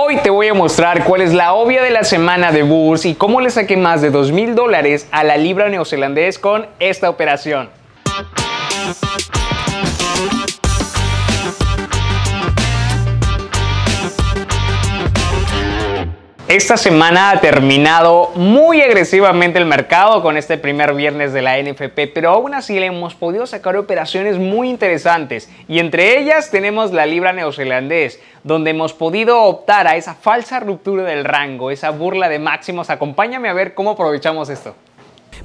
Hoy te voy a mostrar cuál es la obvia de la semana de Burs y cómo le saqué más de dos mil dólares a la libra neozelandés con esta operación. Esta semana ha terminado muy agresivamente el mercado con este primer viernes de la NFP, pero aún así le hemos podido sacar operaciones muy interesantes y entre ellas tenemos la libra neozelandés, donde hemos podido optar a esa falsa ruptura del rango, esa burla de máximos. Acompáñame a ver cómo aprovechamos esto.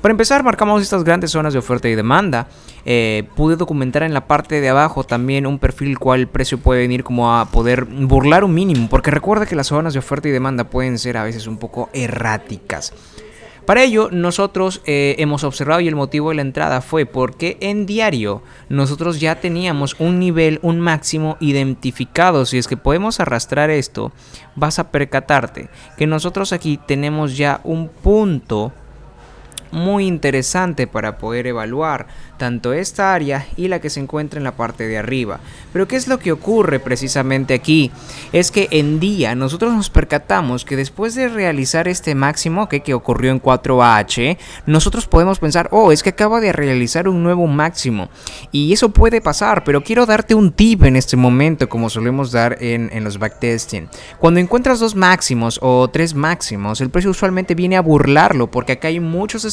Para empezar, marcamos estas grandes zonas de oferta y demanda. Eh, pude documentar en la parte de abajo también un perfil cual precio puede venir como a poder burlar un mínimo, porque recuerda que las zonas de oferta y demanda pueden ser a veces un poco erráticas. Para ello, nosotros eh, hemos observado y el motivo de la entrada fue porque en diario nosotros ya teníamos un nivel, un máximo identificado. Si es que podemos arrastrar esto, vas a percatarte que nosotros aquí tenemos ya un punto muy interesante para poder evaluar tanto esta área y la que se encuentra en la parte de arriba. Pero ¿qué es lo que ocurre precisamente aquí? Es que en día nosotros nos percatamos que después de realizar este máximo que, ocurrió en 4 h nosotros podemos pensar, oh, es que acaba de realizar un nuevo máximo. Y eso puede pasar, pero quiero darte un tip en este momento, como solemos dar en, en los backtesting. Cuando encuentras dos máximos o tres máximos, el precio usualmente viene a burlarlo porque acá hay muchos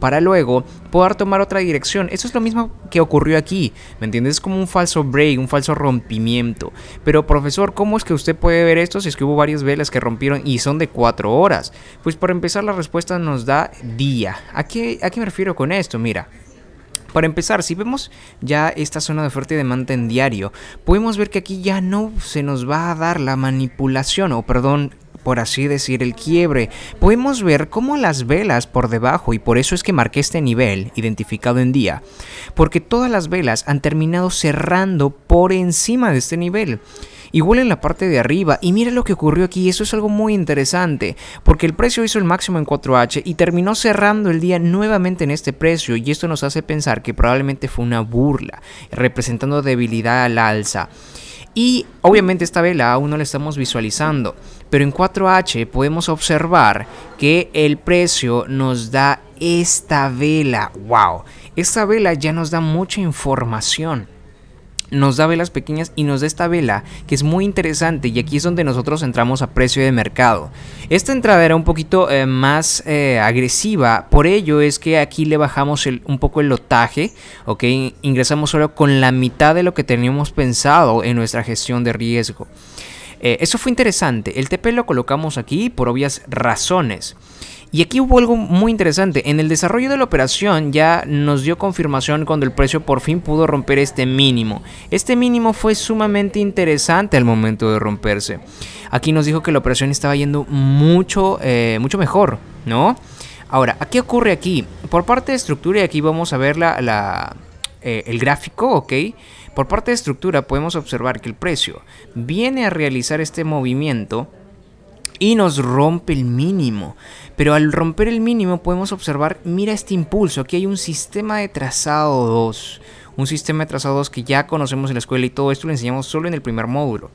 para luego poder tomar otra dirección. Eso es lo mismo que ocurrió aquí, ¿me entiendes? Es como un falso break, un falso rompimiento. Pero profesor, ¿cómo es que usted puede ver esto si es que hubo varias velas que rompieron y son de 4 horas? Pues para empezar la respuesta nos da día. ¿A qué, a qué me refiero con esto? Mira. Para empezar, si vemos ya esta zona de fuerte y demanda en diario, podemos ver que aquí ya no se nos va a dar la manipulación, o perdón, por así decir, el quiebre, podemos ver cómo las velas por debajo, y por eso es que marqué este nivel, identificado en día, porque todas las velas han terminado cerrando por encima de este nivel igual en la parte de arriba. Y mira lo que ocurrió aquí, eso es algo muy interesante, porque el precio hizo el máximo en 4H y terminó cerrando el día nuevamente en este precio y esto nos hace pensar que probablemente fue una burla, representando debilidad al alza. Y obviamente esta vela aún no la estamos visualizando. Pero en 4H podemos observar que el precio nos da esta vela. ¡Wow! Esta vela ya nos da mucha información nos da velas pequeñas y nos da esta vela que es muy interesante y aquí es donde nosotros entramos a precio de mercado. Esta entrada era un poquito eh, más eh, agresiva, por ello es que aquí le bajamos un poco el lotaje, ok, ingresamos solo con la mitad de lo que teníamos pensado en nuestra gestión de riesgo. Eh, eso fue interesante. El TP lo colocamos aquí por obvias razones. Y aquí hubo algo muy interesante. En el desarrollo de la operación ya nos dio confirmación cuando el precio por fin pudo romper este mínimo. Este mínimo fue sumamente interesante al momento de romperse. Aquí nos dijo que la operación estaba yendo mucho, eh, mucho mejor, ¿no? Ahora, ¿qué ocurre aquí? Por parte de estructura, y aquí vamos a ver la, eh, el gráfico, ¿ok? Por parte de estructura podemos observar que el precio viene a realizar este movimiento y nos rompe el mínimo. Pero al romper el mínimo podemos observar, mira este impulso, aquí hay un sistema de trazado 2, un sistema de trazado 2 que ya conocemos en la escuela y todo esto lo enseñamos solo en el primer módulo.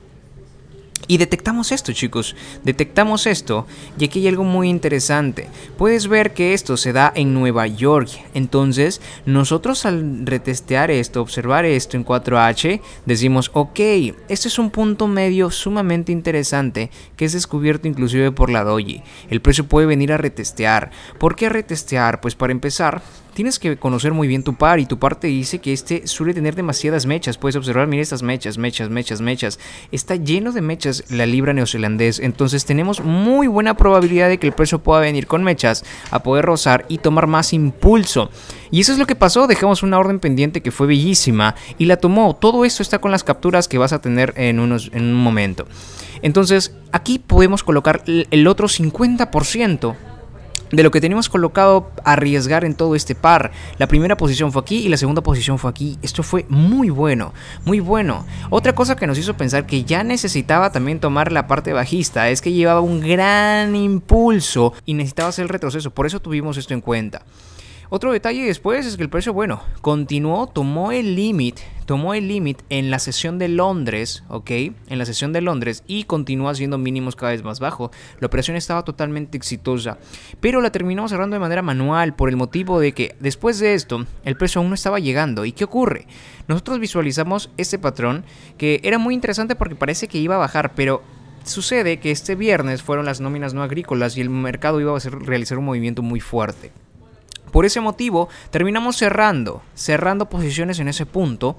Y detectamos esto chicos, detectamos esto y aquí hay algo muy interesante. Puedes ver que esto se da en Nueva York. Entonces nosotros al retestear esto, observar esto en 4H, decimos ok, este es un punto medio sumamente interesante que es descubierto inclusive por la doji. El precio puede venir a retestear. ¿Por qué retestear? Pues para empezar tienes que conocer muy bien tu par y tu par te dice que este suele tener demasiadas mechas. Puedes observar, mira estas mechas, mechas, mechas, mechas. Está lleno de mechas la libra neozelandés, entonces tenemos muy buena probabilidad de que el precio pueda venir con mechas a poder rozar y tomar más impulso. Y eso es lo que pasó, dejamos una orden pendiente que fue bellísima y la tomó. Todo esto está con las capturas que vas a tener en, unos, en un momento. Entonces, aquí podemos colocar el otro 50% de lo que teníamos colocado a arriesgar en todo este par. La primera posición fue aquí y la segunda posición fue aquí. Esto fue muy bueno, muy bueno. Otra cosa que nos hizo pensar que ya necesitaba también tomar la parte bajista es que llevaba un gran impulso y necesitaba hacer el retroceso. Por eso tuvimos esto en cuenta. Otro detalle después es que el precio, bueno, continuó, tomó el límite, tomó el límite en la sesión de Londres, ¿ok? En la sesión de Londres y continúa haciendo mínimos cada vez más bajo. La operación estaba totalmente exitosa, pero la terminamos cerrando de manera manual por el motivo de que después de esto el precio aún no estaba llegando. ¿Y qué ocurre? Nosotros visualizamos este patrón que era muy interesante porque parece que iba a bajar, pero sucede que este viernes fueron las nóminas no agrícolas y el mercado iba a realizar un movimiento muy fuerte. Por ese motivo, terminamos cerrando, cerrando posiciones en ese punto.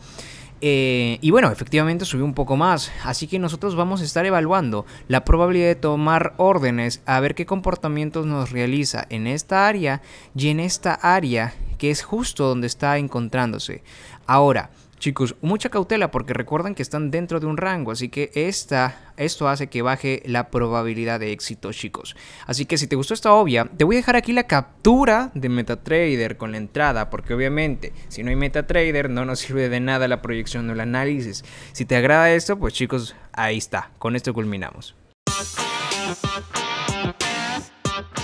Eh, y bueno, efectivamente subió un poco más, así que nosotros vamos a estar evaluando la probabilidad de tomar órdenes a ver qué comportamientos nos realiza en esta área y en esta área que es justo donde está encontrándose. Ahora, Chicos, mucha cautela porque recuerden que están dentro de un rango, así que esto hace que baje la probabilidad de éxito, chicos. Así que si te gustó esta obvia, te voy a dejar aquí la captura de MetaTrader con la entrada, porque obviamente si no hay MetaTrader no nos sirve de nada la proyección o el análisis. Si te agrada esto, pues chicos, ahí está, con esto culminamos.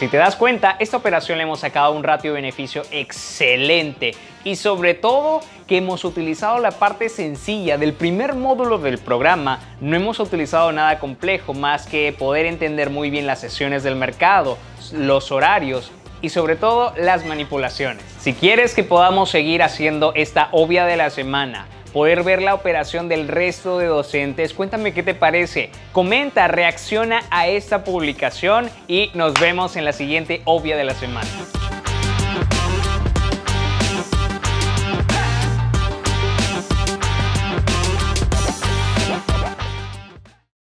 Si te das cuenta, esta operación le hemos sacado un ratio beneficio excelente y sobre todo que hemos utilizado la parte sencilla del primer módulo del programa, no hemos utilizado nada complejo más que poder entender muy bien las sesiones del mercado, los horarios y sobre todo las manipulaciones. Si quieres que podamos seguir haciendo esta obvia de la semana, poder ver la operación del resto de docentes. Cuéntame qué te parece. Comenta, reacciona a esta publicación y nos vemos en la siguiente obvia de la semana.